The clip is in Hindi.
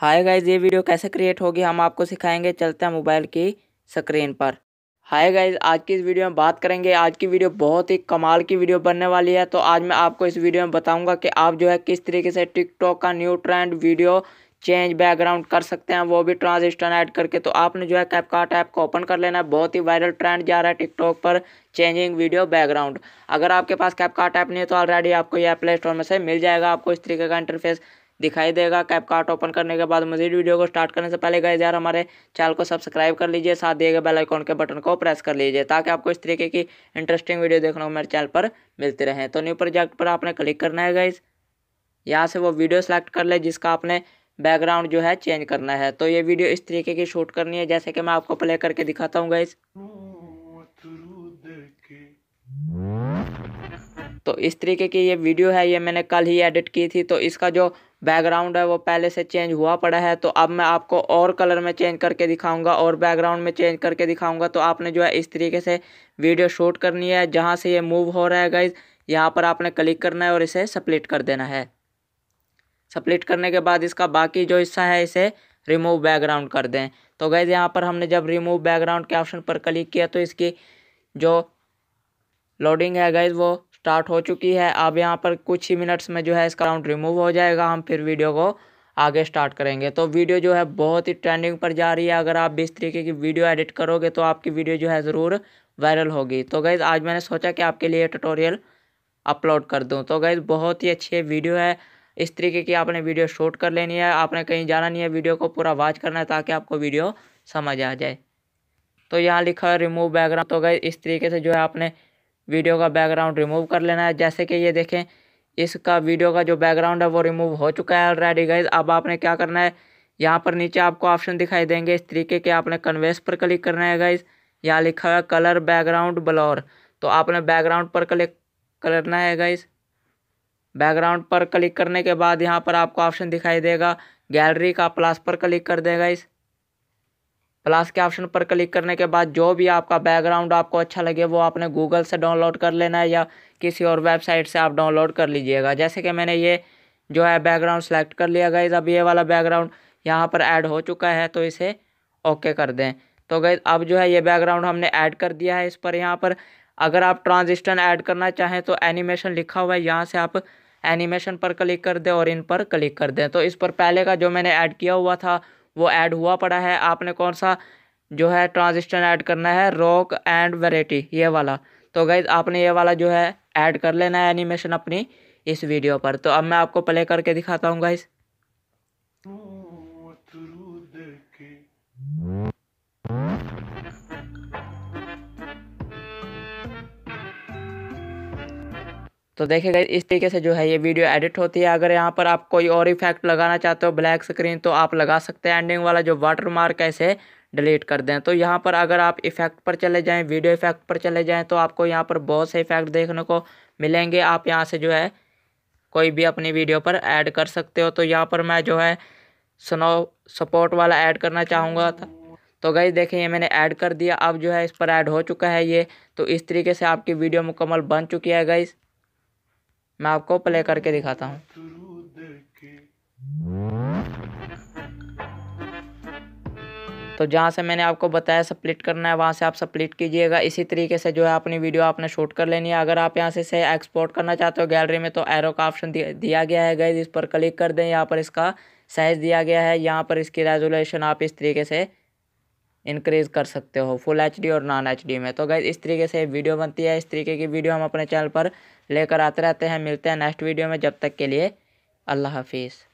हाय गाइज ये वीडियो कैसे क्रिएट होगी हम आपको सिखाएंगे चलते हैं मोबाइल की स्क्रीन पर हाय गाइज आज की इस वीडियो में बात करेंगे आज की वीडियो बहुत ही कमाल की वीडियो बनने वाली है तो आज मैं आपको इस वीडियो में बताऊंगा कि आप जो है किस तरीके से टिकटॉक का new trend video change background कर सकते हैं वो भी ट्रांजिस्टर ऐड करके तो आपने जो है कैपकार्ट ऐप को ओपन कर लेना है बहुत ही वायरल ट्रेंड जा रहा है टिकटॉक पर चेंजिंग वीडियो बैकग्राउंड अगर आपके पास कैपकार्ट ऐप नहीं है तो ऑलरेडी आपको यह प्ले स्टोर में से मिल जाएगा आपको इस तरीके का इंटरफेस दिखाई देगा कैपकार्ट ओपन करने के बाद मजीद वीडियो को स्टार्ट करने से पहले गए यार हमारे चैनल को सब्सक्राइब कर लीजिए साथ दिए गए बेल आइकॉन के बटन को प्रेस कर लीजिए ताकि आपको इस तरीके की इंटरेस्टिंग वीडियो देखने को मेरे चैनल पर मिलते रहें तो न्यू प्रोजेक्ट पर आपने क्लिक करना है गाइज यहाँ से वो वीडियो सेलेक्ट कर ले जिसका आपने बैकग्राउंड जो है चेंज करना है तो ये वीडियो इस तरीके की शूट करनी है जैसे कि मैं आपको प्ले करके दिखाता हूँ गाइज़ तो इस तरीके की ये वीडियो है ये मैंने कल ही एडिट की थी तो इसका जो बैकग्राउंड है वो पहले से चेंज हुआ पड़ा है तो अब मैं आपको और कलर में चेंज करके दिखाऊंगा और बैकग्राउंड में चेंज करके दिखाऊंगा तो आपने जो है इस तरीके से वीडियो शूट करनी है जहाँ से ये मूव हो रहा है गाइज यहाँ पर आपने क्लिक करना है और इसे सप्लिट कर देना है सप्लिट करने के बाद इसका बाकी जो हिस्सा है इसे रिमूव बैकग्राउंड कर दें तो गैज़ यहाँ पर हमने जब रिमूव बैकग्राउंड के ऑप्शन पर क्लिक किया तो इसकी जो लोडिंग है गैज़ वो स्टार्ट हो चुकी है अब यहाँ पर कुछ ही मिनट्स में जो है इसका राउंड रिमूव हो जाएगा हम फिर वीडियो को आगे स्टार्ट करेंगे तो वीडियो जो है बहुत ही ट्रेंडिंग पर जा रही है अगर आप इस तरीके की वीडियो एडिट करोगे तो आपकी वीडियो जो है ज़रूर वायरल होगी तो गैज़ आज मैंने सोचा कि आपके लिए ट्यूटोरियल अपलोड कर दूँ तो गैज़ बहुत ही अच्छी वीडियो है इस तरीके की आपने वीडियो शूट कर लेनी है आपने कहीं जाना नहीं है वीडियो को पूरा वॉच करना है ताकि आपको वीडियो समझ आ जाए तो यहाँ लिखा है रिमूव बैकग्राउंड तो गए इस तरीके से जो है आपने वीडियो का बैकग्राउंड रिमूव कर लेना है जैसे कि ये देखें इसका वीडियो का जो बैकग्राउंड है वो रिमूव हो चुका है ऑलरेडी गई अब आपने क्या करना है यहाँ पर नीचे आपको ऑप्शन दिखाई देंगे इस तरीके के आपने कन्वेस पर क्लिक करना है गाइज यहाँ लिखा हुआ कलर बैकग्राउंड ब्लॉर तो आपने बैकग्राउंड पर क्लिक करना है गाइज बैकग्राउंड पर क्लिक करने के बाद यहाँ पर आपको ऑप्शन दिखाई देगा गैलरी का प्लस पर क्लिक कर देगा इस प्लस के ऑप्शन पर क्लिक करने के बाद जो भी आपका बैकग्राउंड आपको अच्छा लगे वो आपने गूगल से डाउनलोड कर लेना है या किसी और वेबसाइट से आप डाउनलोड कर लीजिएगा जैसे कि मैंने ये जो है बैकग्राउंड सेलेक्ट कर लिया गाइज अब ये वाला बैकग्राउंड यहाँ पर ऐड हो चुका है तो इसे ओके कर दें तो गई अब जो है ये बैकग्राउंड हमने ऐड कर दिया है इस पर यहाँ पर अगर आप ट्रांजिस्टर ऐड करना चाहें तो एनिमेशन लिखा हुआ है यहाँ से आप एनिमेशन पर क्लिक कर दें और इन पर क्लिक कर दें तो इस पर पहले का जो मैंने ऐड किया हुआ था वो ऐड हुआ पड़ा है आपने कौन सा जो है ट्रांजिस्टर ऐड करना है रॉक एंड वेराइटी ये वाला तो गाइज आपने ये वाला जो है ऐड कर लेना है एनिमेशन अपनी इस वीडियो पर तो अब मैं आपको प्ले करके दिखाता हूँ गाइज़ तो देखेगा इस तरीके से जो है ये वीडियो एडिट होती है अगर यहाँ पर आप कोई और इफेक्ट लगाना चाहते हो ब्लैक स्क्रीन तो आप लगा सकते हैं एंडिंग वाला जो वाटर मार्क है इसे डिलीट कर दें तो यहाँ पर अगर आप इफेक्ट पर चले जाएँ वीडियो इफेक्ट पर चले जाएँ तो आपको यहाँ पर बहुत से इफेक्ट देखने को मिलेंगे आप यहाँ से जो है कोई भी अपनी वीडियो पर ऐड कर सकते हो तो यहाँ पर मैं जो है स्नो सपोर्ट वाला ऐड करना चाहूँगा था तो गई देखें ये मैंने ऐड कर दिया अब जो है इस पर ऐड हो चुका है ये तो इस तरीके से आपकी वीडियो मुकम्मल बन चुकी है गई मैं आपको प्ले करके दिखाता हूँ तो जहाँ से मैंने आपको बताया सप्लिट करना है वहाँ से आप सप्लिट कीजिएगा इसी तरीके से जो है अपनी वीडियो आपने शूट कर लेनी है अगर आप यहाँ से इसे एक्सपोर्ट करना चाहते हो गैलरी में तो एरो का ऑप्शन दिया गया है गई इस पर क्लिक कर दें यहाँ पर इसका साइज़ दिया गया है यहाँ पर इसकी रेजोलेशन आप इस तरीके से इंक्रीज़ कर सकते हो फुल एच और नॉन एच में तो गई इस तरीके से वीडियो बनती है इस तरीके की वीडियो हम अपने चैनल पर लेकर आते रहते हैं मिलते हैं नेक्स्ट वीडियो में जब तक के लिए अल्लाह हाफिज़